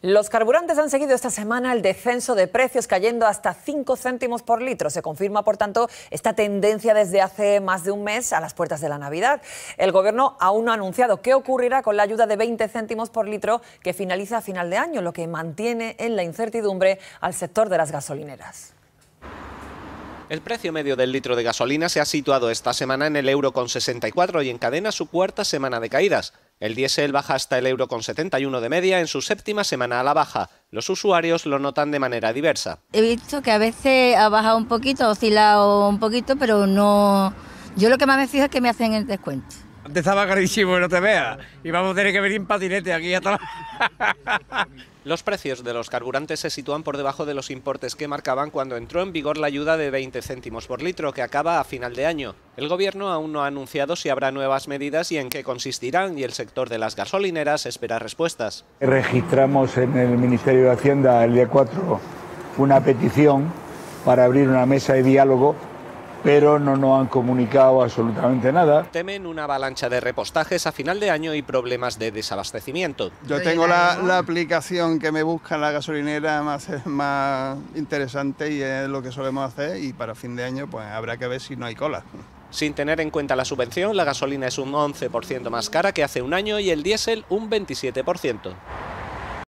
Los carburantes han seguido esta semana el descenso de precios, cayendo hasta 5 céntimos por litro. Se confirma, por tanto, esta tendencia desde hace más de un mes a las puertas de la Navidad. El Gobierno aún no ha anunciado qué ocurrirá con la ayuda de 20 céntimos por litro que finaliza a final de año, lo que mantiene en la incertidumbre al sector de las gasolineras. El precio medio del litro de gasolina se ha situado esta semana en el euro con 64 y encadena su cuarta semana de caídas. El diésel baja hasta el euro con 71 de media en su séptima semana a la baja. Los usuarios lo notan de manera diversa. He visto que a veces ha bajado un poquito, ha oscilado un poquito, pero no. Yo lo que más me fijo es que me hacen el descuento. ...te estaba carísimo no te Y vamos a tener que venir en patinete aquí hasta Los precios de los carburantes se sitúan por debajo de los importes que marcaban cuando entró en vigor la ayuda de 20 céntimos por litro que acaba a final de año. El gobierno aún no ha anunciado si habrá nuevas medidas y en qué consistirán y el sector de las gasolineras espera respuestas. Registramos en el Ministerio de Hacienda el día 4 una petición para abrir una mesa de diálogo pero no nos han comunicado absolutamente nada. Temen una avalancha de repostajes a final de año y problemas de desabastecimiento. Yo tengo la, aplicación que me busca la gasolinera más, más interesante y es lo que solemos hacer y para fin de año pues habrá que ver si no hay cola. Sin tener en cuenta la subvención, la gasolina es un 11% más cara que hace un año y el diésel un 27%.